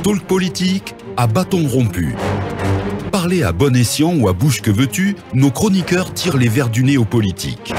Talk politique à bâton rompu. Parler à bon escient ou à bouche que veux-tu, nos chroniqueurs tirent les verres du nez aux politiques.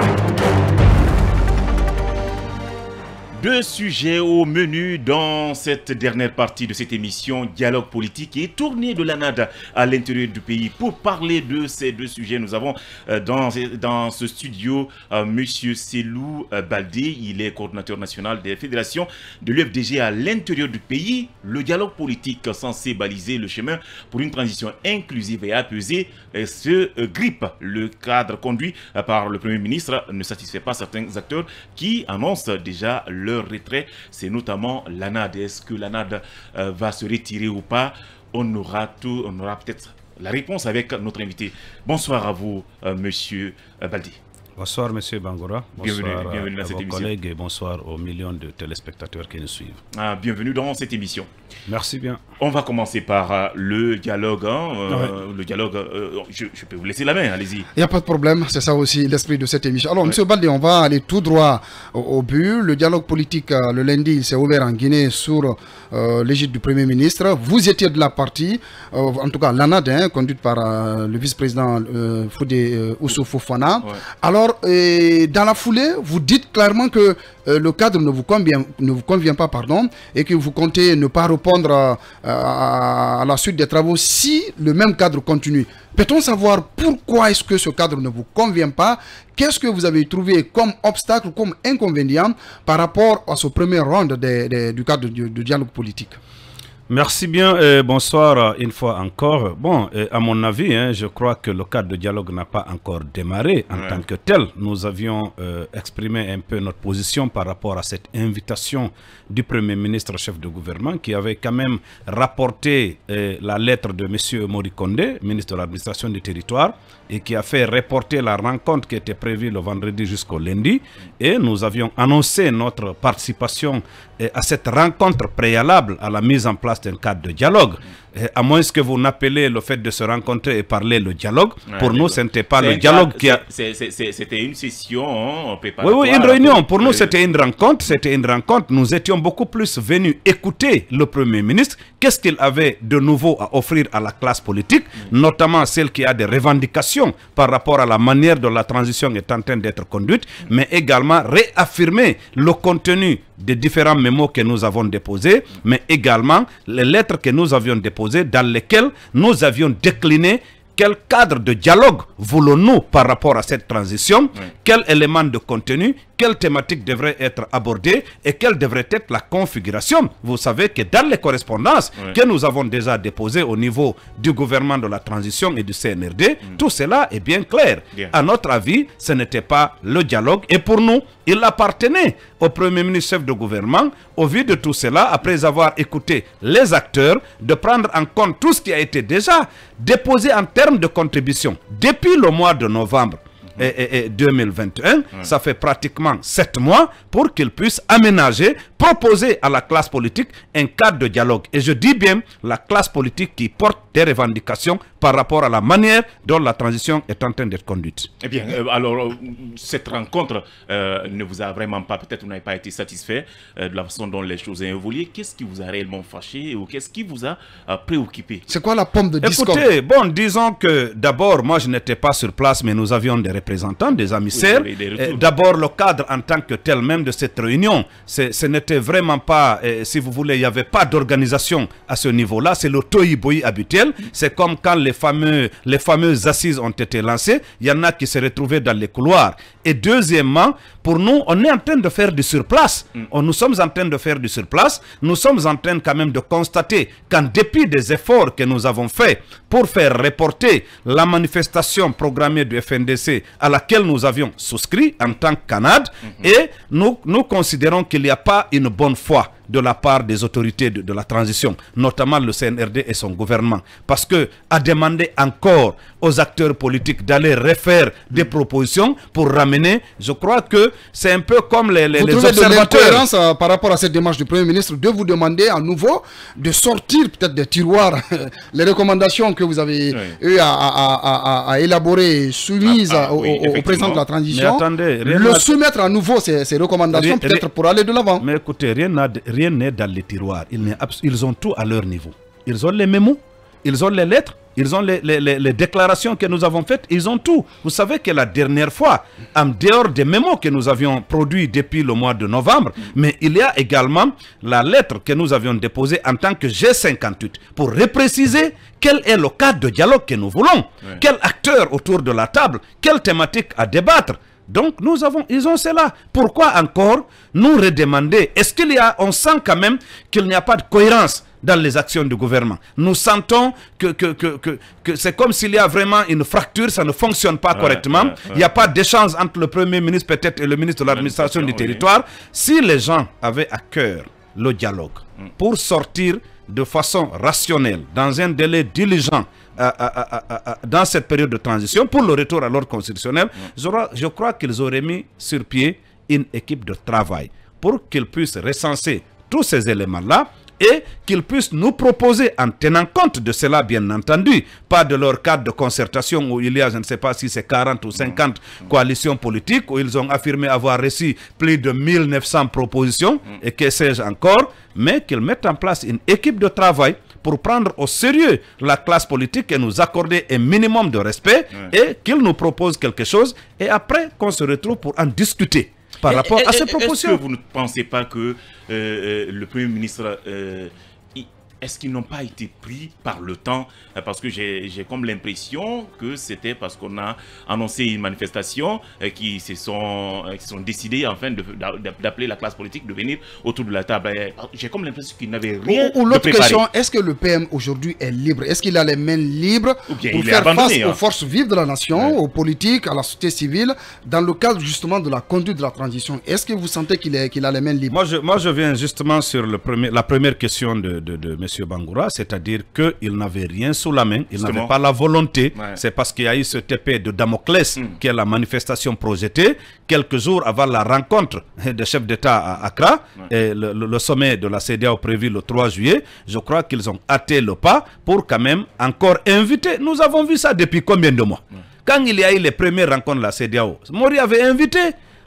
Deux sujets au menu dans cette dernière partie de cette émission Dialogue politique et tournée de la Nada à l'intérieur du pays. Pour parler de ces deux sujets, nous avons euh, dans, dans ce studio euh, M. Selou euh, Baldé. Il est coordinateur national des fédérations de l'UFDG à l'intérieur du pays. Le dialogue politique censé baliser le chemin pour une transition inclusive et apaisée se grippe. Le cadre conduit par le Premier ministre ne satisfait pas certains acteurs qui annoncent déjà leur retrait. C'est notamment l'ANAD. Est-ce que l'ANAD euh, va se retirer ou pas On aura tout, on aura peut-être la réponse avec notre invité. Bonsoir à vous, euh, monsieur euh, Baldi. Bonsoir, Monsieur Bangora. Bonsoir bienvenue, euh, à, vos collègues et bonsoir aux millions de téléspectateurs qui nous suivent. Ah, bienvenue dans cette émission. Merci bien. On va commencer par euh, le dialogue. Hein, euh, ah le dialogue, je, peux vous laisser la main, allez-y. Il n'y a pas de problème, c'est ça aussi l'esprit de cette émission. Alors, Monsieur Baldé, on va aller tout droit au, but. Le dialogue politique, le lundi, il s'est ouvert en Guinée sur l'égide du Premier ministre. Vous étiez de la partie, en tout cas l'ANAD, hein, conduite par le vice-président Foudé Ousso Fofana. Alors, alors, euh, dans la foulée, vous dites clairement que euh, le cadre ne vous convient, pas pardon, et que vous comptez ne pas répondre à, la suite des travaux si le même cadre continue. Peut-on savoir pourquoi est-ce que ce cadre ne vous convient pas Qu'est-ce que vous avez trouvé comme obstacle, comme inconvénient par rapport à ce premier round du cadre de dialogue politique Merci bien et bonsoir une fois encore. Bon, à mon avis, hein, je crois que le cadre de dialogue n'a pas encore démarré en tant que tel. Nous avions euh, exprimé un peu notre position par rapport à cette invitation du Premier ministre chef de gouvernement qui avait quand même rapporté euh, la lettre de M. Mori ministre de l'administration du territoire, et qui a fait reporter la rencontre qui était prévue le vendredi jusqu'au lundi. Et nous avions annoncé notre participation eh, à cette rencontre préalable à la mise en place d'un cadre de dialogue. Euh, à moins que vous n'appelez le fait de se rencontrer et parler le dialogue. pour nous, ce n'était pas le dialogue qui a... C'était une session hein, préparatoire. Oui, oui, une réunion. Pour nous, c'était une rencontre. C'était une rencontre. Nous étions beaucoup plus venus écouter le Premier ministre. Qu'est-ce qu'il avait de nouveau à offrir à la classe politique, mm. notamment celle qui a des revendications par rapport à la manière dont la transition est en train d'être conduite, mm. mais également réaffirmer le contenu des différents mémos que nous avons déposés, mais également les lettres que nous avions déposées dans lesquelles nous avions décliné quel cadre de dialogue voulons-nous par rapport à cette transition Quel élément de contenu quelle thématique devrait être abordée et quelle devrait être la configuration. Vous savez que dans les correspondances que nous avons déjà déposées au niveau du gouvernement de la transition et du CNRD, mm. tout cela est bien clair. À notre avis, ce n'était pas le dialogue et pour nous, il appartenait au Premier ministre chef de gouvernement, au vu de tout cela, après avoir écouté les acteurs, de prendre en compte tout ce qui a été déjà déposé en termes de contribution depuis le mois de novembre et, 2021, ça fait pratiquement 7 mois pour qu'ils puissent aménager, proposer à la classe politique un cadre de dialogue. Et je dis bien la classe politique qui porte des revendications par rapport à la manière dont la transition est en train d'être conduite. Eh bien, euh, alors, euh, cette rencontre euh, ne vous a vraiment pas, peut-être vous n'avez pas été satisfait de la façon dont les choses ont évolué. Qu'est-ce qui vous a réellement fâché ou qu'est-ce qui vous a préoccupé C'est quoi la pomme de discorde Écoutez, bon, disons que d'abord, moi je n'étais pas sur place, mais nous avions des représentants, des amis euh, D'abord, le cadre en tant que tel même de cette réunion, ce n'était vraiment pas, euh, si vous voulez, il n'y avait pas d'organisation à ce niveau-là. C'est le boy habituel. C'est comme quand les, fameux, les fameuses assises ont été lancées. Il y en a qui se retrouvaient dans les couloirs. Et deuxièmement, pour nous, on est en train de faire du surplace. Mm. Nous sommes en train de faire du surplace. Nous sommes en train quand même de constater qu'en dépit des efforts que nous avons faits pour faire reporter la manifestation programmée du FNDC à laquelle nous avions souscrit en tant que canade mhm. et nous considérons qu'il n'y a pas une bonne foi de la part des autorités de, la transition, notamment le CNRD et son gouvernement. Parce que à demander encore aux acteurs politiques d'aller refaire des propositions pour ramener, je crois que c'est un peu comme les, observateurs. Euh, par rapport à cette démarche du Premier ministre de vous demander à nouveau de sortir peut-être des tiroirs les recommandations que vous avez eu à, élaborer soumises ah, ah, au, président de la transition. le soumettre à nouveau ces, ces recommandations peut-être pour aller de l'avant. Mais écoutez, rien n'a n'est dans les tiroirs. Ils, ont tout à leur niveau. Ils ont les mémos, ils ont les lettres, ils ont les, déclarations que nous avons faites, ils ont tout. Vous savez que la dernière fois, en dehors des mémos que nous avions produits depuis le mois de novembre, mais il y a également la lettre que nous avions déposée en tant que G58 pour répréciser quel est le cadre de dialogue que nous voulons, quel acteur autour de la table, quelle thématique à débattre. Donc nous avons, ils ont cela. Pourquoi encore nous redemander Est-ce qu'il y a, on sent quand même qu'il n'y a pas de cohérence dans les actions du gouvernement. Nous sentons que, c'est comme s'il y a vraiment une fracture, ça ne fonctionne pas correctement. Il n'y a pas d'échange entre le Premier ministre peut-être et le ministre de l'administration du territoire. Si les gens avaient à cœur le dialogue mm. pour sortir de façon rationnelle, dans un délai diligent, dans cette période de transition pour le retour à l'ordre constitutionnel, je crois qu'ils auraient mis sur pied une équipe de travail pour qu'ils puissent recenser tous ces éléments-là et qu'ils puissent nous proposer en tenant compte de cela, bien entendu, pas de leur cadre de concertation où il y a, je ne sais pas si c'est 40 ou 50 coalitions politiques, où ils ont affirmé avoir reçu plus de 1900 propositions et que sais-je encore, mais qu'ils mettent en place une équipe de travail pour prendre au sérieux la classe politique et nous accorder un minimum de respect et qu'il nous propose quelque chose et après qu'on se retrouve pour en discuter par rapport à ces propositions. Est-ce que vous ne pensez pas que euh, euh, le Premier ministre... Euh, est-ce qu'ils n'ont pas été pris par le temps Parce que j'ai comme l'impression que c'était parce qu'on a annoncé une manifestation euh, qui se sont, euh, qui sont décidés enfin d'appeler la classe politique de venir autour de la table. Euh, j'ai comme l'impression qu'ils n'avaient rien Ou, l'autre question, est-ce que le PM aujourd'hui est libre Est-ce qu'il a les mains libres pour faire face aux hein. forces vives de la nation, aux politiques, à la société civile, dans le cadre justement de la conduite de la transition Est-ce que vous sentez qu'il qu'il a les mains libres moi je, moi, je viens justement sur le premier, la première question de, de M. Bangoura, c'est-à-dire qu'il n'avait rien sous la main, il n'avait pas la volonté. C'est parce qu'il y a eu ce TP de Damoclès, hmm. qui est la manifestation projetée, quelques jours avant la rencontre des chefs d'État à Accra, et le, sommet de la CDAO prévu le 3 juillet, je crois qu'ils ont hâté le pas pour quand même encore inviter. Nous avons vu ça depuis combien de mois Quand il y a eu les premières rencontres de la CDAO, Mori avait invité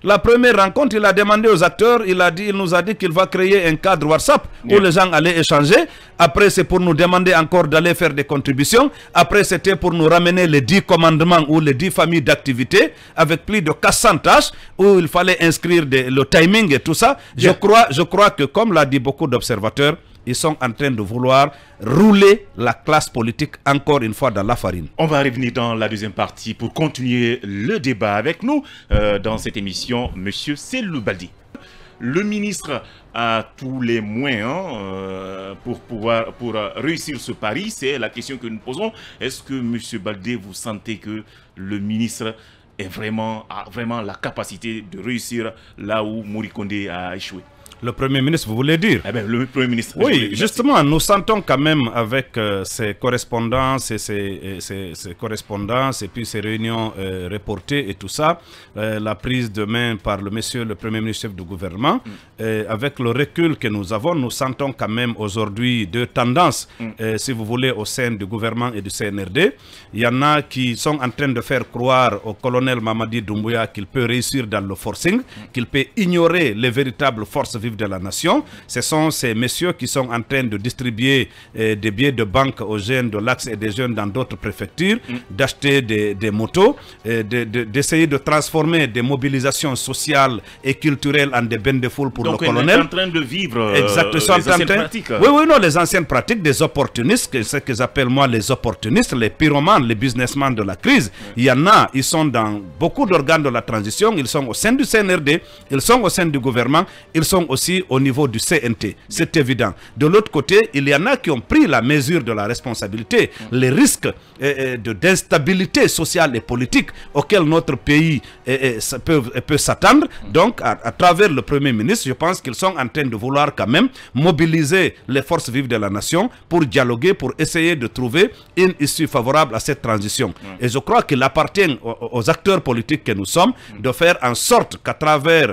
la première rencontre, il a demandé aux acteurs, il, a dit, il nous a dit qu'il va créer un cadre WhatsApp où les gens allaient échanger. Après, c'est pour nous demander encore d'aller faire des contributions. Après, c'était pour nous ramener les 10 commandements ou les 10 familles d'activités avec plus de 400 tâches où il fallait inscrire le timing et tout ça. Je, crois, je crois que, comme l'a dit beaucoup d'observateurs, ils sont en train de vouloir rouler la classe politique encore une fois dans la farine. On va revenir dans la deuxième partie pour continuer le débat avec nous euh, dans cette émission, Monsieur c'est Le ministre a tous les moyens euh, pour pouvoir pour euh, réussir ce pari. C'est la question que nous posons. Est-ce que Monsieur Baldé, vous sentez que le ministre est vraiment, a vraiment la capacité de réussir là où Morikonde a échoué le Premier ministre, vous voulez dire eh ben, Le Premier ministre. Oui, justement, nous sentons quand même avec ces euh, correspondances et euh, ces, correspondances et puis ces réunions euh, reportées et tout ça, la prise de main par le monsieur le Premier ministre chef du gouvernement, mm. avec le recul que nous avons, nous sentons quand même aujourd'hui deux tendances, mm. si vous voulez, au sein du gouvernement et du CNRD. Il y en a qui sont en train de faire croire au colonel Mamadi Doumbouya qu'il peut réussir dans le forcing, mm. qu'il peut ignorer les véritables forces de la nation. Ce sont ces messieurs qui sont en train de distribuer euh, des billets de banque aux jeunes de l'Axe et des jeunes dans d'autres préfectures, mm. d'acheter des, motos, euh, d'essayer de, transformer des mobilisations sociales et culturelles en des bennes de foule pour le colonel. Donc, en train de vivre euh, les anciennes pratiques. Oui, oui, non, les anciennes pratiques des opportunistes, ce que j'appelle moi les opportunistes, les pyromanes, les businessmen de la crise. Il y en a, ils sont dans beaucoup d'organes de la transition, ils sont au sein du CNRD, ils sont au sein du gouvernement, ils sont au aussi au niveau du CNT. C'est évident. De l'autre côté, il y en a qui ont pris la mesure de la responsabilité, les risques euh, euh, de d'instabilité sociale et politique auxquels notre pays euh, peut, peut s'attendre. Donc, à, travers le Premier ministre, je pense qu'ils sont en train de vouloir quand même mobiliser les forces vives de la nation pour dialoguer, pour essayer de trouver une issue favorable à cette transition. Et je crois qu'il appartient aux, acteurs politiques que nous sommes de faire en sorte qu'à travers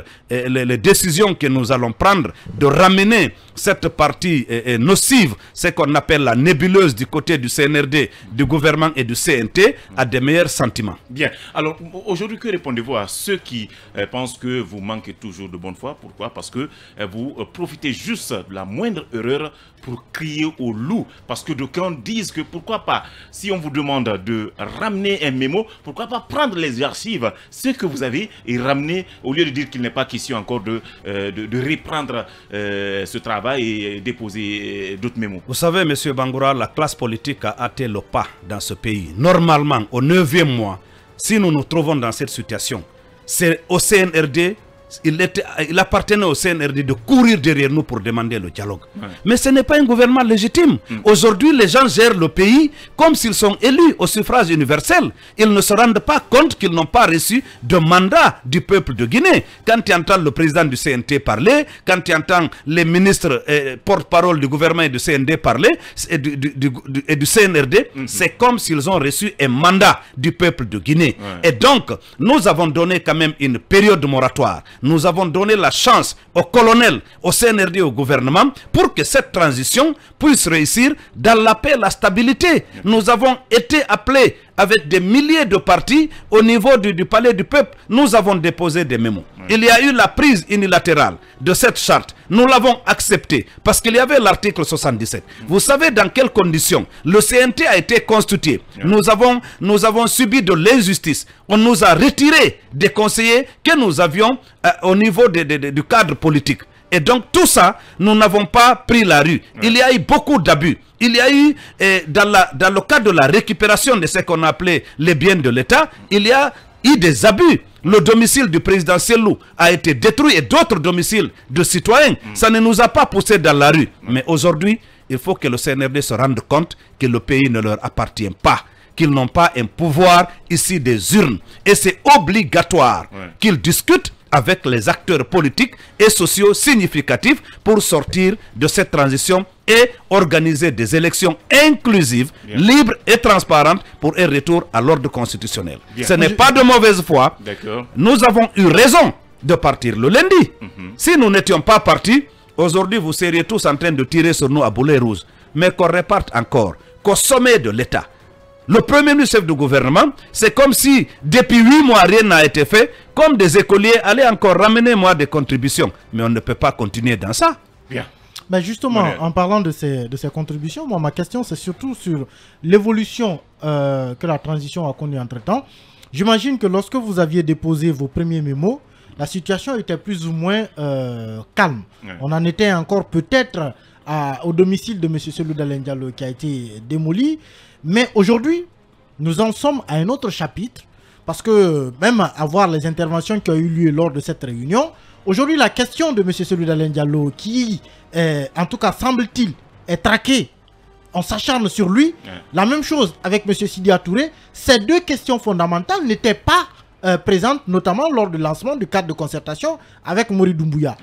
les décisions que nous allons prendre de ramener cette partie est, nocive, ce qu'on appelle la nébuleuse du côté du CNRD, du gouvernement et du CNT, a des meilleurs sentiments. Bien. Alors, aujourd'hui, que répondez-vous à ceux qui euh, pensent que vous manquez toujours de bonne foi Pourquoi Parce que euh, vous euh, profitez juste de la moindre erreur pour crier au loup. Parce que d'aucuns disent que pourquoi pas, si on vous demande de ramener un mémo, pourquoi pas prendre les archives, ce que vous avez, et ramener, au lieu de dire qu'il n'est pas question encore de, de reprendre ce travail et déposer d'autres mémos. Vous savez, Monsieur Bangoura, la classe politique a hâté le pas dans ce pays. Normalement, au 9e mois, si nous nous trouvons dans cette situation, c'est au CNRD il, appartenait au CNRD de courir derrière nous pour demander le dialogue. Mais ce n'est pas un gouvernement légitime. Mm. Aujourd'hui, les gens gèrent le pays comme s'ils sont élus au suffrage universel. Ils ne se rendent pas compte qu'ils n'ont pas reçu de mandat du peuple de Guinée. Quand tu entends le président du CNT parler, quand tu entends les ministres euh, porte-parole du gouvernement et du CND parler, et du, CNRD, mm-hmm. c'est comme s'ils ont reçu un mandat du peuple de Guinée. Et donc, nous avons donné quand même une période moratoire nous avons donné la chance au colonel, au CNRD, au gouvernement, pour que cette transition puisse réussir dans la paix, la stabilité. Nous avons été appelés avec des milliers de partis au niveau du, palais du peuple, nous avons déposé des mémos. Il y a eu la prise unilatérale de cette charte. Nous l'avons acceptée parce qu'il y avait l'article 77. Mm. Vous savez dans quelles conditions le CNT a été constitué. Nous, avons, nous avons subi de l'injustice. On nous a retiré des conseillers que nous avions euh, au niveau du cadre politique. Et donc tout ça, nous n'avons pas pris la rue. Il y a eu beaucoup d'abus il y a eu, eh, dans, le cadre de la récupération de ce qu'on appelait les biens de l'État, il y a eu des abus. Le domicile du président Selou a été détruit et d'autres domiciles de citoyens. Hmm. Ça ne nous a pas poussé dans la rue. Mais aujourd'hui, il faut que le CNRD se rende compte que le pays ne leur appartient pas qu'ils n'ont pas un pouvoir ici des urnes. Et c'est obligatoire qu'ils discutent avec les acteurs politiques et sociaux significatifs pour sortir de cette transition et organiser des élections inclusives, libres et transparentes pour un retour à l'ordre constitutionnel. Ce n'est pas de mauvaise foi. Nous avons eu raison de partir le lundi. Mhm. Si nous n'étions pas partis, aujourd'hui vous seriez tous en train de tirer sur nous à boulet rouge. Mais qu'on reparte encore, qu'au sommet de l'État, le premier ministre du gouvernement, c'est comme si depuis huit mois rien n'a été fait, comme des écoliers, allaient encore ramener moi des contributions. Mais on ne peut pas continuer dans ça. Bien. justement, en parlant de ces, de ces contributions, moi, ma question, c'est surtout sur l'évolution euh, que la transition a connue entre-temps. J'imagine que lorsque vous aviez déposé vos premiers mémos, la situation était plus ou moins euh, calme. On en était encore peut-être au domicile de M. Selou Diallo qui a été démoli. Mais aujourd'hui, nous en sommes à un autre chapitre parce que même à voir les interventions qui ont eu lieu lors de cette réunion, aujourd'hui la question de M. Selou Diallo qui, en tout cas semble-t-il, est traquée on s'acharne sur lui. La même chose avec M. Sidi Touré. Ces deux questions fondamentales n'étaient pas euh, présente, notamment lors du lancement du cadre de concertation avec Mori Doumbouya.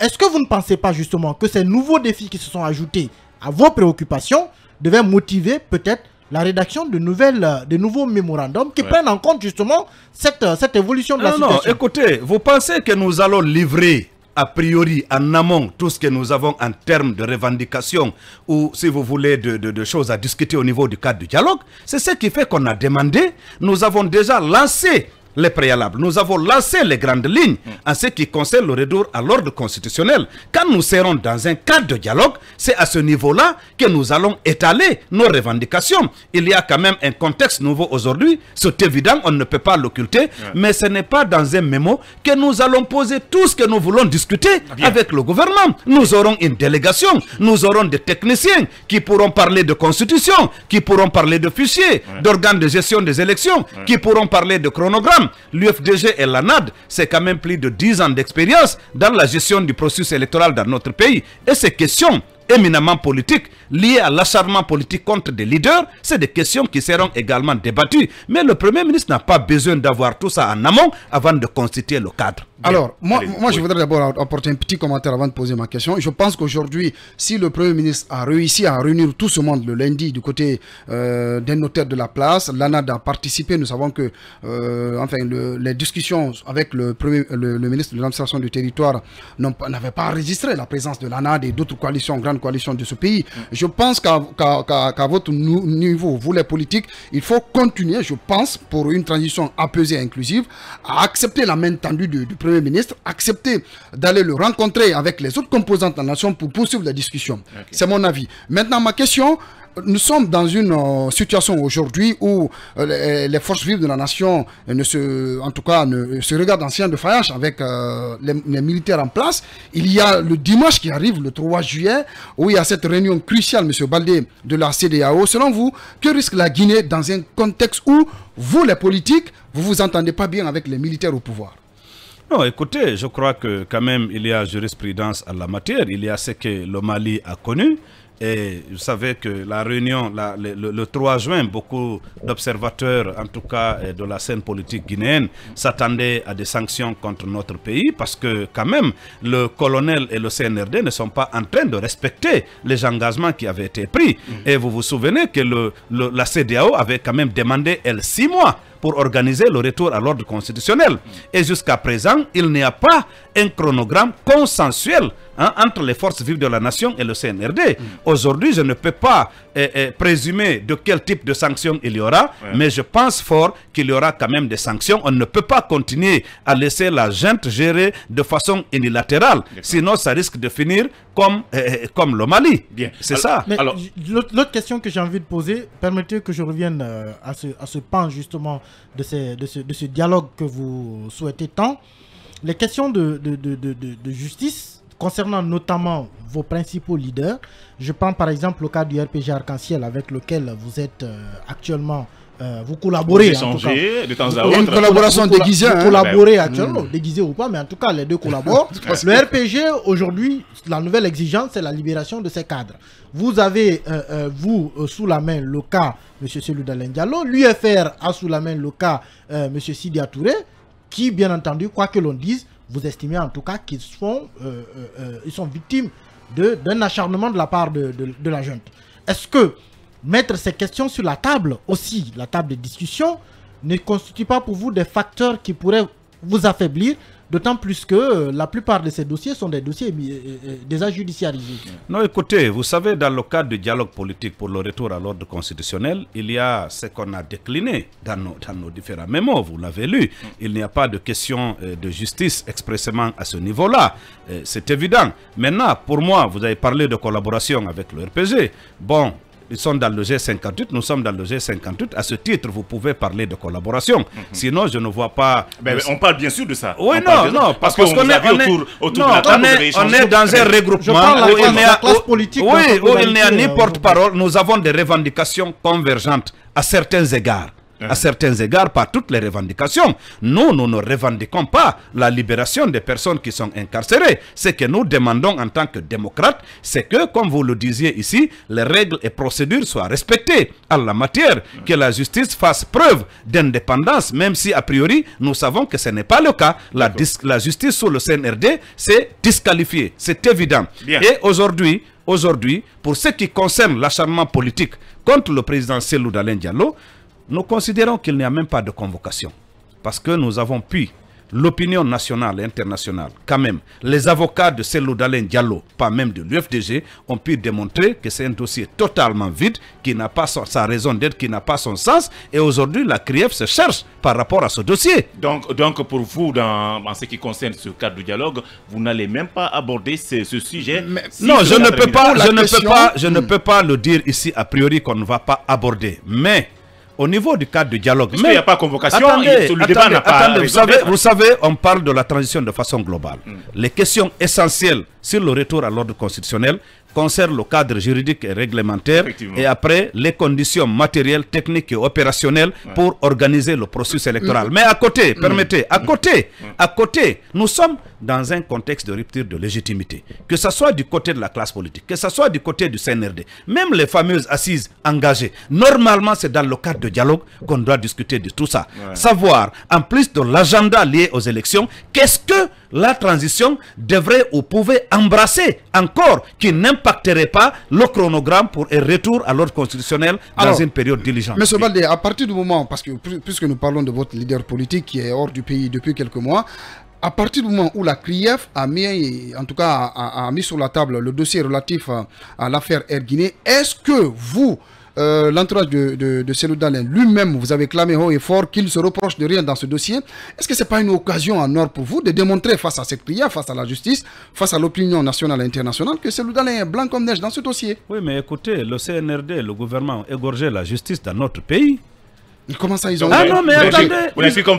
Est-ce que vous ne pensez pas justement que ces nouveaux défis qui se sont ajoutés à vos préoccupations devaient motiver peut-être la rédaction de, nouvelles, euh, de nouveaux mémorandums qui prennent en compte justement cette, euh, évolution de la situation Non, écoutez, vous pensez que nous allons livrer a priori en amont tout ce que nous avons en termes de revendications ou si vous voulez de, de choses à discuter au niveau du cadre du dialogue, c'est ce qui fait qu'on a demandé, nous avons déjà lancé les préalables. Nous avons lancé les grandes lignes hmm. en ce qui concerne le retour à l'ordre constitutionnel. Quand nous serons dans un cadre de dialogue, c'est à ce niveau-là que nous allons étaler nos revendications. Il y a quand même un contexte nouveau aujourd'hui, c'est évident, on ne peut pas l'occulter, mais ce n'est pas dans un mémo que nous allons poser tout ce que nous voulons discuter ah, avec le gouvernement. Nous aurons une délégation, nous aurons des techniciens qui pourront parler de constitution, qui pourront parler de fichiers, d'organes de gestion des élections, qui pourront parler de chronogramme, L'UFDG et l'ANAD, c'est quand même plus de 10 ans d'expérience dans la gestion du processus électoral dans notre pays. Et ces questions éminemment politiques, liées à l'acharnement politique contre des leaders, c'est des questions qui seront également débattues. Mais le Premier ministre n'a pas besoin d'avoir tout ça en amont avant de constituer le cadre. Alors, moi, moi je voudrais d'abord apporter un petit commentaire avant de poser ma question. Je pense qu'aujourd'hui, si le Premier ministre a réussi à réunir tout ce monde le lundi du côté euh, des notaires de la place, l'ANAD a participé. Nous savons que euh, enfin, les discussions avec le, premier, le, ministre de l'administration du territoire n'avaient pas enregistré la présence de l'ANAD et d'autres coalitions, grandes coalitions de ce pays. Mm. Je pense qu'à votre niveau, vous les politiques, il faut continuer, je pense, pour une transition apaisée et inclusive, à accepter la main tendue du, du Premier ministre accepter d'aller le rencontrer avec les autres composantes de la nation pour poursuivre la discussion. C'est mon avis. Maintenant, ma question, nous sommes dans une euh, situation aujourd'hui où euh, les, forces vives de la nation ne se, en tout cas, ne, se regardent de faillage avec euh, les, militaires en place. Il y a le dimanche qui arrive, le 3 juillet, où il y a cette réunion cruciale, Monsieur Baldé, de la CDAO. Selon vous, que risque la Guinée dans un contexte où vous, les politiques, vous vous entendez pas bien avec les militaires au pouvoir non, écoutez, je crois que quand même, il y a jurisprudence à la matière. Il y a ce que le Mali a connu. Et vous savez que la réunion, la, le, 3 juin, beaucoup d'observateurs, en tout cas de la scène politique guinéenne, s'attendaient à des sanctions contre notre pays parce que quand même, le colonel et le CNRD ne sont pas en train de respecter les engagements qui avaient été pris. Mm. Et vous vous souvenez que le, la CDAO avait quand même demandé, elle, six mois pour organiser le retour à l'ordre constitutionnel. Et jusqu'à présent, il n'y a pas un chronogramme consensuel hein, entre les forces vives de la nation et le CNRD. Aujourd'hui, je ne peux pas eh, eh, présumer de quel type de sanctions il y aura, mais je pense fort qu'il y aura quand même des sanctions. On ne peut pas continuer à laisser la gente gérer de façon unilatérale, sinon ça risque de finir comme, eh, comme le Mali. Bien, c'est ça. L'autre question que j'ai envie de poser, permettez que je revienne euh, à, ce, à ce pan justement de, ce, dialogue que vous souhaitez tant. Les questions de, de justice concernant notamment vos principaux leaders, je prends par exemple le cas du RPG Arc-en-Ciel avec lequel vous êtes euh, actuellement euh, vous collaborez. de Une collaboration déguisée. Vous hein. collaborez ben actuellement, mm. déguisé ou pas, mais en tout cas, les deux collaborent. le RPG, aujourd'hui, la nouvelle exigence, c'est la libération de ces cadres. Vous avez, euh, euh, vous, sous la main le cas, M. celui Diallo. L'UFR a sous la main le cas, M. Sidia Touré, qui, bien entendu, quoi que l'on dise, vous estimez en tout cas qu'ils sont, ils sont victimes d'un acharnement de la part de, de, de la junte. Est-ce que mettre ces questions sur la table aussi, la table de discussion, ne constitue pas pour vous des facteurs qui pourraient vous affaiblir, d'autant plus que euh, la plupart de ces dossiers sont des dossiers euh, euh, déjà judiciarisés. Non, écoutez, vous savez, dans le cadre du dialogue politique pour le retour à l'ordre constitutionnel, il y a ce qu'on a décliné dans nos, nos différents mémos, vous l'avez lu. Il n'y a pas de question de justice expressément à ce niveau-là, c'est évident. Maintenant, pour moi, vous avez parlé de collaboration avec le RPG. Bon, ils sont dans le G58, nous sommes dans le G58. À ce titre, vous pouvez parler de collaboration. Mhm. Sinon, je ne vois pas... Ben, on parle bien sûr de ça. Oui, non, parce, qu'on est, autour, de la table, on est, dans un regroupement où il n'y a ni porte-parole. Nous avons des revendications convergentes à certains égards à certains égards par toutes les revendications. Nous, nous ne revendiquons pas la libération des personnes qui sont incarcérées. Ce que nous demandons en tant que démocrates, c'est que, comme vous le disiez ici, les règles et procédures soient respectées à la matière, que la justice fasse preuve d'indépendance, même si, a priori, nous savons que ce n'est pas le cas. La, justice sous le CNRD s'est disqualifiée, c'est évident. Et aujourd'hui, aujourd'hui, pour ce qui concerne l'acharnement politique contre le président Selou Diallo, nous considérons qu'il n'y a même pas de convocation parce que nous avons pu, l'opinion nationale et internationale, quand même, les avocats de Selou Diallo, pas même de l'UFDG, ont pu démontrer que c'est un dossier totalement vide, qui n'a pas sa raison d'être, qui n'a pas son sens. Et aujourd'hui, la CRIEF se cherche par rapport à ce dossier. Donc, donc pour vous, dans, en ce qui concerne ce cadre du dialogue, vous n'allez même pas aborder ce, sujet. non, je ne, peux pas, je, ne peux pas, je ne peux pas le dire ici a priori qu'on ne va pas aborder. Mais au niveau du cadre de dialogue. il n'y a pas convocation, attendez, vous, savez, on parle de la transition de façon globale. Hmm. Les questions essentielles sur le retour à l'ordre constitutionnel, concerne le cadre juridique et réglementaire et après les conditions matérielles, techniques et opérationnelles pour organiser le processus électoral. Mm. Mais à côté, mm. permettez, à mm. côté, à côté, nous sommes dans un contexte de rupture de légitimité, que ce soit du côté de la classe politique, que ce soit du côté du CNRD, même les fameuses assises engagées. Normalement, c'est dans le cadre de dialogue qu'on doit discuter de tout ça. Savoir, en plus de l'agenda lié aux élections, qu'est-ce que la transition devrait ou pouvait embrasser encore qui n'importe n'impacterait pas le chronogramme pour un retour à l'ordre constitutionnel dans une période diligente. Monsieur Baldé, à partir du moment, parce que puisque nous parlons de votre leader politique qui est hors du pays depuis quelques mois, à partir du moment où la CRIEF a mis, en tout cas, a, mis sur la table le dossier relatif à, à l'affaire Air Guinée, est-ce que vous, euh, l'entourage de, de, de lui-même, vous avez clamé haut et fort qu'il se reproche de rien dans ce dossier. Est-ce que ce n'est pas une occasion en or pour vous de démontrer face à cette prière, face à la justice, face à l'opinion nationale et internationale, que Selou est blanc comme neige dans ce dossier Oui, mais écoutez, le CNRD, le gouvernement, égorgé la justice dans notre pays. Comment ça, ils ont... Ah non, mais attendez... Vous laissez Non,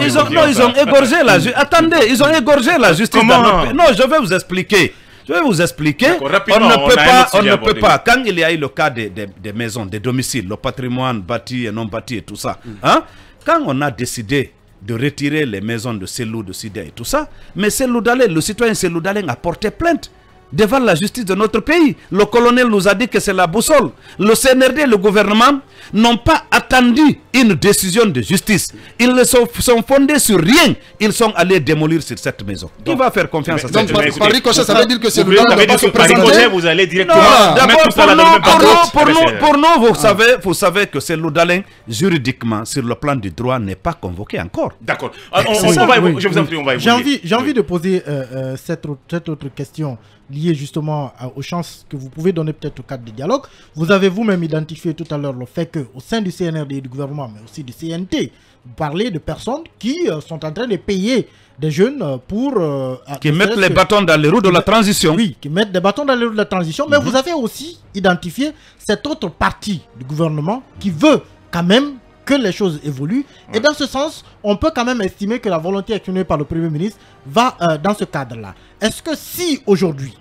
ils ont, non, ils ont égorgé la justice. attendez, ils ont égorgé la justice dans notre pays. Non, je vais vous expliquer. Je vais vous expliquer. On ne peut pas, on ne peut pas. Quand il y a eu le cas des, maisons, des domiciles, le patrimoine bâti et non bâti et tout ça, mm. hein, quand on a décidé de retirer les maisons de Selou, de Sida et tout ça, mais Selou le citoyen Selou a porté plainte devant la justice de notre pays. Le colonel nous a dit que c'est la boussole. Le CNRD, le gouvernement, n'ont pas attendu une décision de justice. Ils ne sont, fondés sur rien. Ils sont allés démolir sur cette maison. Qui va faire confiance à cette maison par, ça veut dire que c'est vous allez directement... pour, nous, vous, ah. savez, vous savez que c'est Loudalin, juridiquement, sur le plan du droit, n'est pas convoqué encore. D'accord. Ah, je vous en prie, on va J'ai envie de poser euh, euh, cette autre question liée justement aux chances que vous pouvez donner peut-être au cadre des dialogue. Vous avez vous-même identifié tout à l'heure le fait au sein du CNRD et du gouvernement, mais aussi du CNT, vous parlez de personnes qui euh, sont en train de payer des jeunes euh, pour... Euh, qui mettent les bâtons dans les roues de la transition. Oui, qui mettent des bâtons dans les roues de la transition. Mais mhm. vous avez aussi identifié cette autre partie du gouvernement qui veut quand même que les choses évoluent. Et dans ce sens, on peut quand même estimer que la volonté exprimée par le Premier ministre va dans ce cadre-là. Est-ce que si aujourd'hui,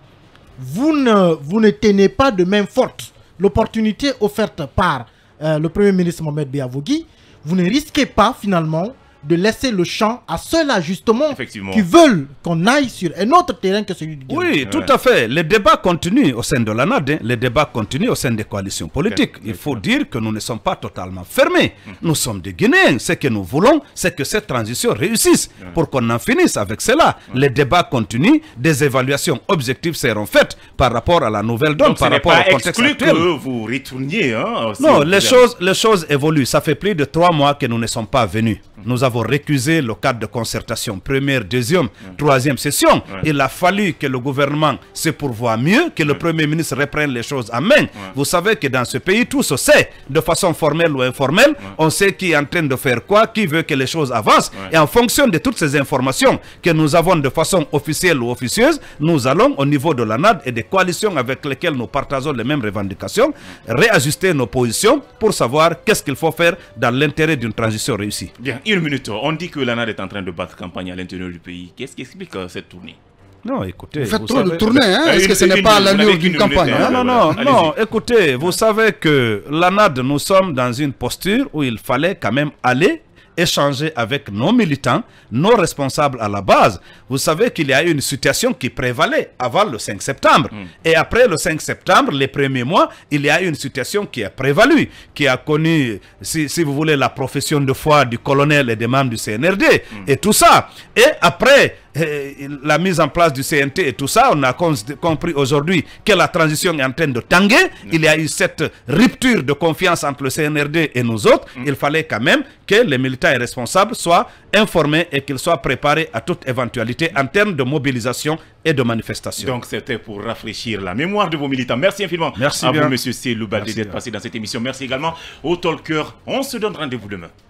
vous ne, vous ne tenez pas de main forte l'opportunité offerte par euh, le Premier ministre Mohamed Biavougui, vous ne risquez pas finalement de laisser le champ à ceux-là, justement, qui veulent qu'on aille sur un autre terrain que celui du Guinée. Oui, tout à fait. Les débats continuent au sein de la Le hein. les débats continuent au sein des coalitions politiques. Il faut dire que nous ne sommes pas totalement fermés. Hmm. Nous sommes des Guinéens. Ce que nous voulons, c'est que cette transition réussisse pour qu'on en finisse avec cela. Les débats continuent, des évaluations objectives seront faites par rapport à la nouvelle donne, par rapport au contexte exclu actuel. Que vous retourniez. Hein, non, les choses, les choses évoluent. Ça fait plus de trois mois que nous ne sommes pas venus. Nous avons avons récusé le cadre de concertation première, deuxième, troisième session. Il a fallu que le gouvernement se pourvoie mieux, que le Premier ministre reprenne les choses en main. Vous savez que dans ce pays, tout se sait, de façon formelle ou informelle. On sait qui est en train de faire quoi, qui veut que les choses avancent. Et en fonction de toutes ces informations que nous avons de façon officielle ou officieuse, nous allons au niveau de la NAD et des coalitions avec lesquelles nous partageons les mêmes revendications, réajuster nos positions pour savoir qu'est-ce qu'il faut faire dans l'intérêt d'une transition réussie. Bien, une minute on dit que l'ANAD est en train de battre campagne à l'intérieur du pays. Qu'est-ce qui explique euh, cette tournée non, écoutez. Vous faites trop de hein? bah, Est-ce que ce n'est pas d'une campagne hein? Non, non, non. non écoutez, vous savez que l'ANAD, nous sommes dans une posture où il fallait quand même aller échanger avec nos militants, nos responsables à la base. Vous savez qu'il y a eu une situation qui prévalait avant le 5 septembre. Mm. Et après le 5 septembre, les premiers mois, il y a eu une situation qui a prévalu, qui a connu, si, vous voulez, la profession de foi du colonel et des membres du CNRD mm. et tout ça. Et après eh, eh, la mise en place du CNT et tout ça, on a compris aujourd'hui que la transition est en train de tanguer. Mm. Il y a eu cette rupture de confiance entre le CNRD et nous autres. Mm. Il fallait quand même que les militants et responsables soient informés et qu'ils soient préparés à toute éventualité en termes de mobilisation et de manifestation. Donc c'était pour rafraîchir la mémoire de vos militants. Merci infiniment à vous, M. Loubadé, d'être passé dans cette émission. Merci également au talkers. On se donne rendez-vous demain.